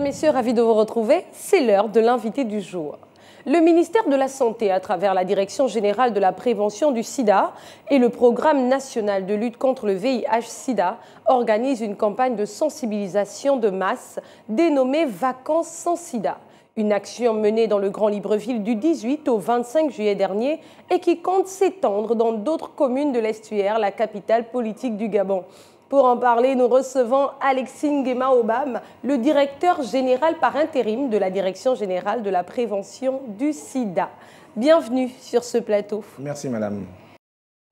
mesdames, messieurs, ravi de vous retrouver. C'est l'heure de l'invité du jour. Le ministère de la Santé, à travers la Direction générale de la prévention du sida et le Programme national de lutte contre le VIH-sida, organise une campagne de sensibilisation de masse dénommée Vacances sans sida. Une action menée dans le Grand Libreville du 18 au 25 juillet dernier et qui compte s'étendre dans d'autres communes de l'estuaire, la capitale politique du Gabon. Pour en parler, nous recevons Alexine Guema Obam, le directeur général par intérim de la Direction générale de la prévention du sida. Bienvenue sur ce plateau. Merci madame.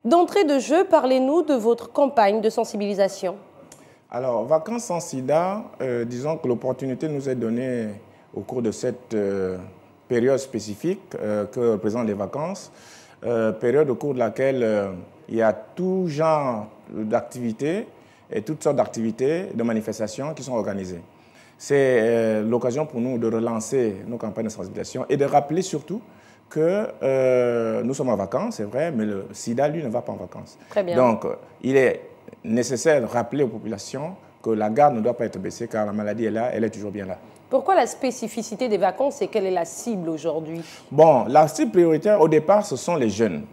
D'entrée de jeu, parlez-nous de votre campagne de sensibilisation. Alors, Vacances sans sida, euh, disons que l'opportunité nous est donnée au cours de cette euh, période spécifique euh, que représentent les vacances, période au cours de laquelle il y a tout genre d'activités et toutes sortes d'activités, de manifestations qui sont organisées. C'est euh, l'occasion pour nous de relancer nos campagnes de sensibilisation et de rappeler surtout que euh, nous sommes en vacances, c'est vrai, mais le sida, lui, ne va pas en vacances. Très bien. Donc, euh, il est nécessaire de rappeler aux populations que la garde ne doit pas être baissée car la maladie est là, elle est toujours bien là. Pourquoi la spécificité des vacances et quelle est la cible aujourd'hui Bon, la cible prioritaire au départ, ce sont les jeunes.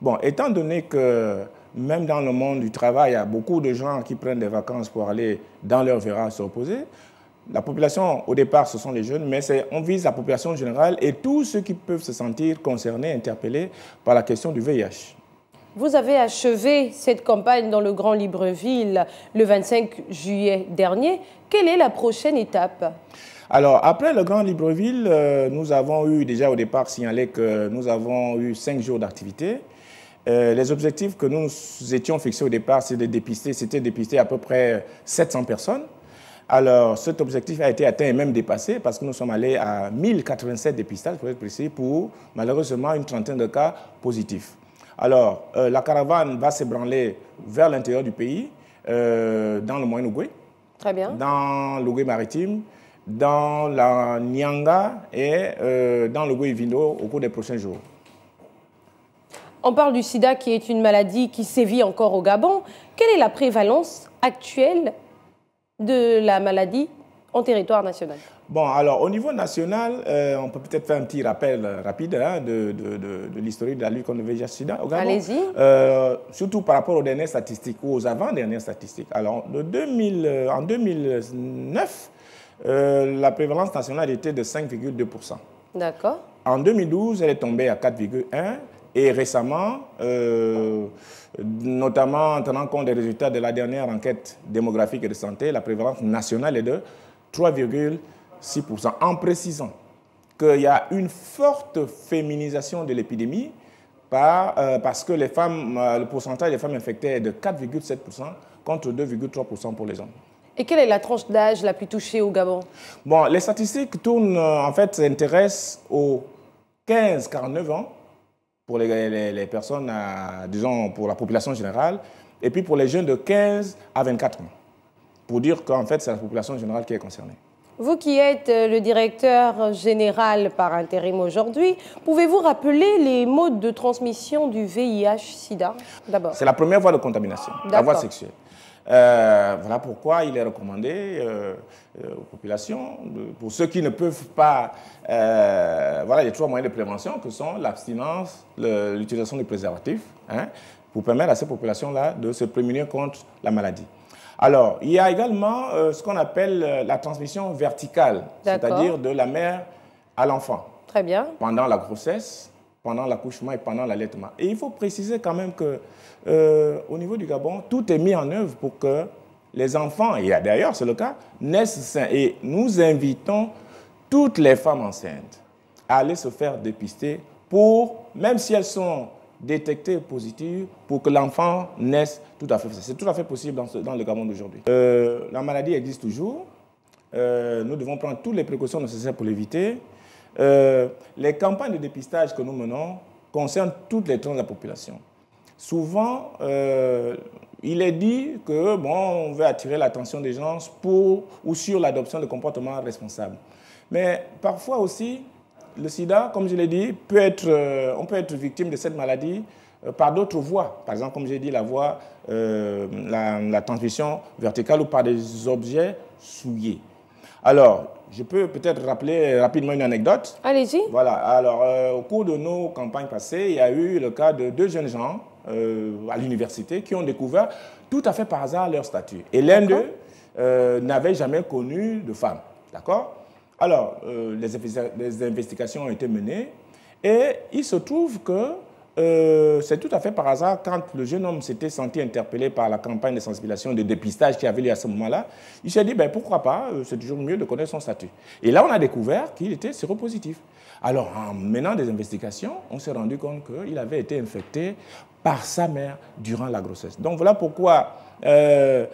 Bon, étant donné que même dans le monde du travail, il y a beaucoup de gens qui prennent des vacances pour aller dans leur à se reposer. La population, au départ, ce sont les jeunes, mais on vise la population générale et tous ceux qui peuvent se sentir concernés, interpellés par la question du VIH. Vous avez achevé cette campagne dans le Grand Libreville le 25 juillet dernier. Quelle est la prochaine étape alors, après le Grand Libreville, euh, nous avons eu déjà au départ signalé que nous avons eu cinq jours d'activité. Euh, les objectifs que nous étions fixés au départ, c'était dépister, dépister à peu près 700 euh, personnes. Alors, cet objectif a été atteint et même dépassé parce que nous sommes allés à 1087 dépistages, pour être précis, pour malheureusement une trentaine de cas positifs. Alors, euh, la caravane va s'ébranler vers l'intérieur du pays, dans le Moyen-Ougoué, dans l'Ougoué maritime, dans la Nyanga et dans l'Ougoué Vindo au cours des prochains jours. On parle du sida qui est une maladie qui sévit encore au Gabon. Quelle est la prévalence actuelle de la maladie en territoire national Bon, alors au niveau national, euh, on peut peut-être faire un petit rappel euh, rapide hein, de, l'histoire de, l'historique de la lutte contre le sida au Gabon. Allez-y. Euh, surtout par rapport aux dernières statistiques ou aux avant-dernières statistiques. Alors, en 2009, la prévalence nationale était de 5,2 D'accord. En 2012, elle est tombée à 4,1 et récemment, euh, notamment en tenant compte des résultats de la dernière enquête démographique et de santé, la prévalence nationale est de 3,6%, en précisant qu'il y a une forte féminisation de l'épidémie par, euh, parce que les femmes, euh, le pourcentage des femmes infectées est de 4,7% contre 2,3% pour les hommes. Et quelle est la tranche d'âge la plus touchée au Gabon Bon, les statistiques tournent, en fait, s'intéressent aux 15-49 ans, pour les, personnes, euh, disons, pour la population générale, et puis pour les jeunes de 15 à 24 ans, pour dire qu'en fait, c'est la population générale qui est concernée. Vous qui êtes euh, le directeur général par intérim aujourd'hui, pouvez-vous rappeler les modes de transmission du VIH-Sida d'abord C'est la première voie de contamination, la voie sexuelle. Euh, voilà pourquoi il est recommandé euh, euh, aux populations, pour ceux qui ne peuvent pas, voilà les trois moyens de prévention que sont l'abstinence, l'utilisation des préservatifs, hein, pour permettre à ces populations-là de se prémunir contre la maladie. Alors, il y a également ce qu'on appelle la transmission verticale, c'est-à-dire de la mère à l'enfant. Très bien. Pendant la grossesse, pendant l'accouchement et pendant l'allaitement. Et il faut préciser quand même que euh, au niveau du Gabon, tout est mis en œuvre pour que les enfants, et d'ailleurs c'est le cas, naissent sains. Et nous invitons toutes les femmes enceintes à aller se faire dépister pour, même si elles sont détectées positives, pour que l'enfant naisse tout à fait C'est tout à fait possible dans, le Gabon d'aujourd'hui. Euh, la maladie existe toujours. Euh, nous devons prendre toutes les précautions nécessaires pour l'éviter. Euh, les campagnes de dépistage que nous menons concernent toutes les tranches de la population. Souvent, euh, il est dit que bon, on veut attirer l'attention des gens pour ou sur l'adoption de comportements responsables. Mais parfois aussi, le sida, comme je l'ai dit, peut être, euh, on peut être victime de cette maladie par d'autres voies. Par exemple, comme j'ai dit, la voie, la, la, transmission verticale ou par des objets souillés. Alors, je peux peut-être rappeler rapidement une anecdote. Allez-y. Voilà. Alors, euh, au cours de nos campagnes passées, il y a eu le cas de deux jeunes gens euh, à l'université qui ont découvert tout à fait par hasard leur statut. Et l'un d'eux euh, n'avait jamais connu de femme. D'accord Alors, les, les investigations ont été menées et il se trouve que euh, c'est tout à fait par hasard, quand le jeune homme s'était senti interpellé par la campagne de sensibilisation, de dépistage qui avait lieu à ce moment-là, il s'est dit, ben, pourquoi pas, euh, c'est toujours mieux de connaître son statut. Et là, on a découvert qu'il était séropositif. Alors, en menant des investigations, on s'est rendu compte qu'il avait été infecté par sa mère durant la grossesse. Donc voilà pourquoi euh,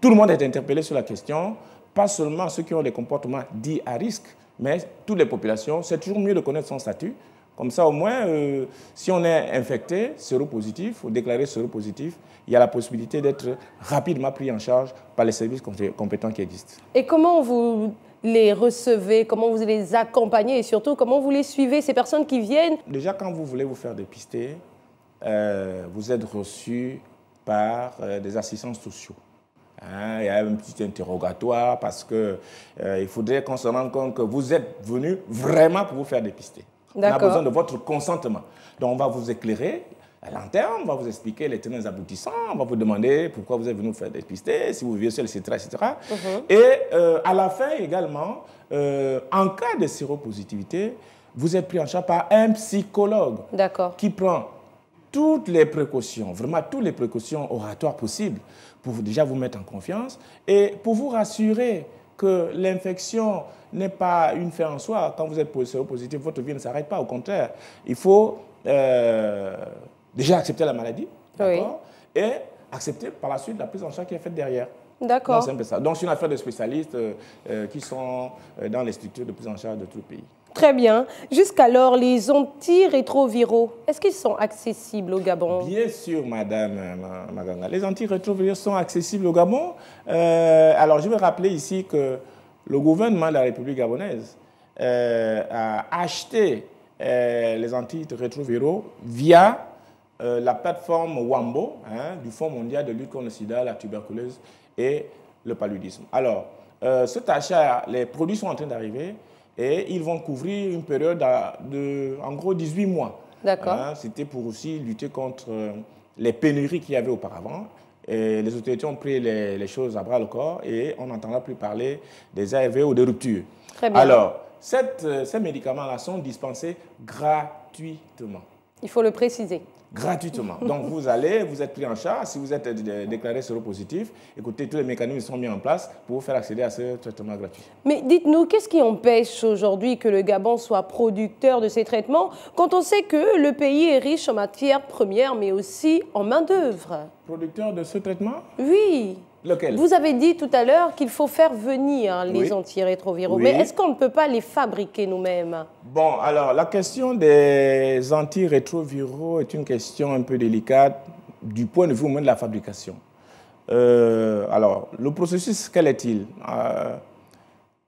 tout le monde est interpellé sur la question, pas seulement ceux qui ont des comportements dits à risque, mais toutes les populations. C'est toujours mieux de connaître son statut comme ça, au moins, euh, si on est infecté, séropositif ou déclaré séropositif, il y a la possibilité d'être rapidement pris en charge par les services compétents qui existent. Et comment vous les recevez, comment vous les accompagnez et surtout comment vous les suivez, ces personnes qui viennent Déjà, quand vous voulez vous faire dépister, euh, vous êtes reçu par euh, des assistants sociaux. Hein, il y a un petit interrogatoire parce qu'il il faudrait qu'on se rende compte que vous êtes venu vraiment pour vous faire dépister. On a besoin de votre consentement. Donc, on va vous éclairer à terme, on va vous expliquer les tenants aboutissants, on va vous demander pourquoi vous êtes venu faire dépister, si vous vivez seul, etc. etc. Et mhm. euh, à la fin également, euh, en cas de séropositivité, vous êtes pris en charge par un psychologue qui prend toutes les précautions, vraiment toutes les précautions oratoires possibles pour déjà vous mettre en confiance et pour vous rassurer que l'infection n'est pas une fin en soi. Quand vous êtes positif, votre vie ne s'arrête pas. Au contraire, il faut euh, déjà accepter la maladie. Et accepter par la suite la prise en charge qui est faite derrière. D'accord. Donc, c'est une affaire de spécialistes euh, euh, qui sont dans les structures de prise en charge de tout le pays. Très bien. Jusqu'alors, les antirétroviraux, est-ce qu'ils sont accessibles au Gabon Bien sûr, madame euh, Maganga. Les antirétroviraux sont accessibles au Gabon. Euh, alors, je veux rappeler ici que le gouvernement de la République gabonaise euh, a acheté les antirétroviraux via la plateforme WAMBO, hein, du Fonds mondial de lutte contre le sida, la tuberculose et le paludisme. Alors, cet achat, les produits sont en train d'arriver. Et ils vont couvrir une période de, en gros, 18 mois. D'accord. Hein, c'était pour aussi lutter contre euh, les pénuries qu'il y avait auparavant. Et les autorités ont pris les, choses à bras le corps et on n'entendra plus parler des ARV ou des ruptures. Très bien. Alors, cette, euh, ces médicaments-là sont dispensés gratuitement. Il faut le préciser gratuitement. Donc vous allez, vous êtes pris en charge. Si vous êtes déclaré séropositif, écoutez, tous les mécanismes sont mis en place pour vous faire accéder à ce traitement gratuit. Mais dites-nous, qu'est-ce qui empêche aujourd'hui que le Gabon soit producteur de ces traitements quand on sait que le pays est riche en matières premières, mais aussi en main-d'œuvre Producteur de ce traitement Oui. Vous avez dit tout à l'heure qu'il faut faire venir les antirétroviraux. Mais est-ce qu'on ne peut pas les fabriquer nous-mêmes Bon, alors la question des antirétroviraux est une question un peu délicate du point de vue même de la fabrication. Euh, alors, le processus, quel est-il euh,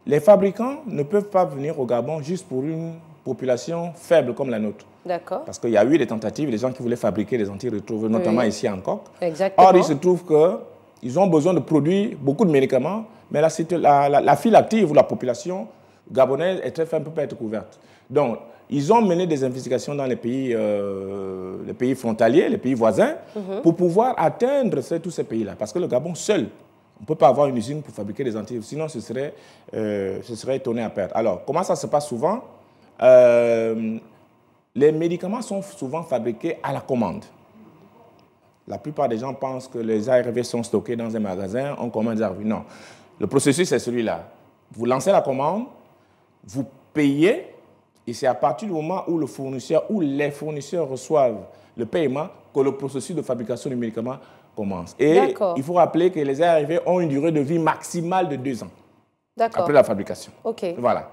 Les fabricants ne peuvent pas venir au Gabon juste pour une population faible comme la nôtre. D'accord. Parce qu'il y a eu des tentatives, des gens qui voulaient fabriquer des antirétroviraux, notamment ici en Exactement. Or, il se trouve que ils ont besoin de produire beaucoup de médicaments, mais la, la, file active ou la population gabonaise est très faible, ne peut pas être couverte. Donc, ils ont mené des investigations dans les pays, euh, les pays frontaliers, les pays voisins, mhm. pour pouvoir atteindre tous ces pays-là. Parce que le Gabon seul, on ne peut pas avoir une usine pour fabriquer des antivirus, sinon ce serait, euh, ce serait tourné à perdre. Alors, comment ça se passe souvent euh, Les médicaments sont souvent fabriqués à la commande. La plupart des gens pensent que les ARV sont stockés dans un magasin, on commande des ARV. Non. Le processus est celui-là. Vous lancez la commande, vous payez, et c'est à partir du moment où le fournisseur ou les fournisseurs reçoivent le paiement que le processus de fabrication du médicament commence. Et il faut rappeler que les ARV ont une durée de vie maximale de deux ans après la fabrication. OK. Voilà.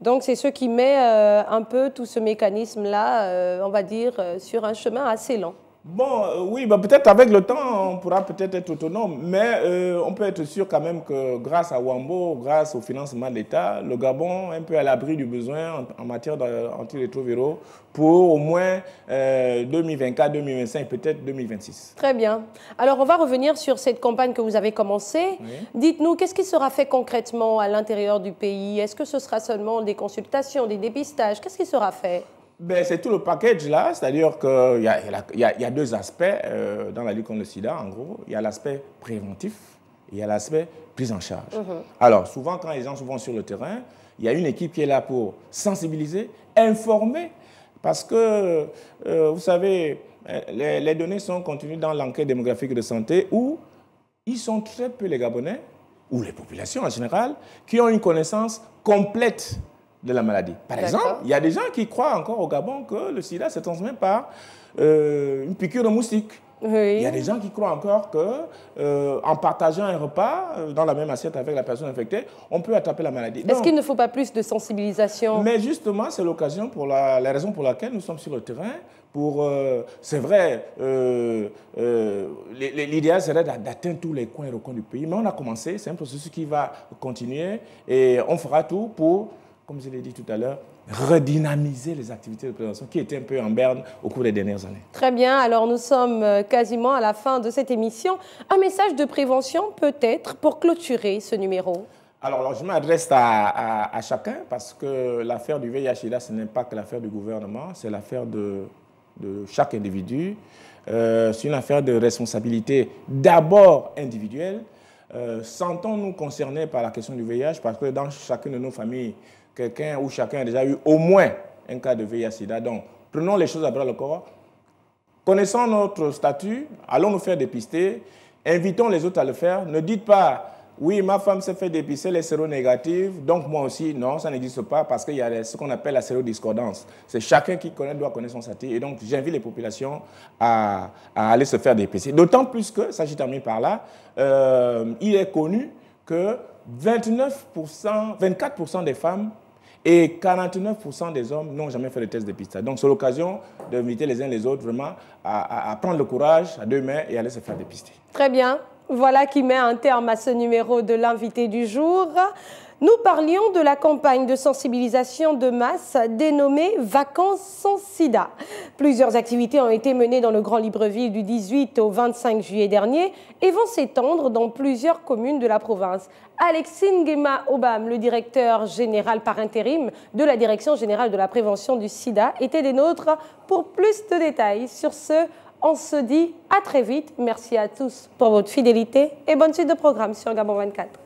Donc, c'est ce qui met euh, un peu tout ce mécanisme-là, euh, on va dire, euh, sur un chemin assez long. Bon, euh, oui, bah, peut-être avec le temps, on pourra peut-être être autonome, mais euh, on peut être sûr quand même que grâce à Wambo, grâce au financement de l'État, le Gabon est un peu à l'abri du besoin en, matière d'antirétroviraux pour au moins 2024, euh, 2025, peut-être 2026. Très bien. Alors, on va revenir sur cette campagne que vous avez commencée. Dites-nous, qu'est-ce qui sera fait concrètement à l'intérieur du pays Est-ce que ce sera seulement des consultations, des dépistages Qu'est-ce qui sera fait ben, C'est tout le package là, c'est-à-dire qu'il y, a, deux aspects euh, dans la lutte contre le sida, en gros. Il y a l'aspect préventif et il y a l'aspect prise en charge. Mhm. Alors, souvent, quand les gens sont sur le terrain, il y a une équipe qui est là pour sensibiliser, informer, parce que, euh, vous savez, euh, les, les, données sont contenues dans l'enquête démographique de santé où ils sont très peu les Gabonais, ou les populations en général, qui ont une connaissance complète de la maladie. Par exemple, il y a des gens qui croient encore au Gabon que le sida se transmet par euh, une piqûre de moustique. Il y a des gens qui croient encore que euh, en partageant un repas euh, dans la même assiette avec la personne infectée, on peut attraper la maladie. Est-ce qu'il ne faut pas plus de sensibilisation Mais justement, c'est l'occasion pour la, raison pour laquelle nous sommes sur le terrain. Pour, c'est vrai, l'idéal serait d'atteindre tous les coins et recoins du pays, mais on a commencé. C'est un processus qui va continuer et on fera tout pour comme je l'ai dit tout à l'heure, redynamiser les activités de prévention qui étaient un peu en berne au cours des dernières années. Très bien, alors nous sommes euh, quasiment à la fin de cette émission. Un message de prévention peut-être pour clôturer ce numéro alors, je m'adresse à, chacun parce que l'affaire du vih là, ce n'est pas que l'affaire du gouvernement, c'est l'affaire de, de, chaque individu. Euh, c'est une affaire de responsabilité d'abord individuelle. Euh, Sentons-nous concernés par la question du VIH parce que dans chacune de nos familles, quelqu'un ou chacun a déjà eu au moins un cas de VIH-Sida. Donc, prenons les choses à bras le corps. Connaissons notre statut, allons nous faire dépister, invitons les autres à le faire. Ne dites pas, oui, ma femme s'est fait dépister, les négatives donc moi aussi, non, ça n'existe pas parce qu'il y a ce qu'on appelle la sérodiscordance. C'est chacun qui connaît doit connaître son statut. Et donc, j'invite les populations à, aller se faire dépister. D'autant plus que, ça termine par là, euh, il est connu que 29%, 24% des femmes et 49% des hommes n'ont jamais fait le test de piste Donc, c'est l'occasion d'inviter les uns les autres vraiment à, à, prendre le courage à deux mains et à aller se faire dépister. Très bien. Voilà qui met un terme à ce numéro de l'invité du jour. Nous parlions de la campagne de sensibilisation de masse dénommée Vacances sans sida. Plusieurs activités ont été menées dans le Grand Libreville du 18 au 25 juillet dernier et vont s'étendre dans plusieurs communes de la province. Alexine Guéma Obam, le directeur général par intérim de la Direction générale de la prévention du sida, était des nôtres pour plus de détails sur ce on se dit à très vite. Merci à tous pour votre fidélité et bonne suite de programme sur Gabon 24.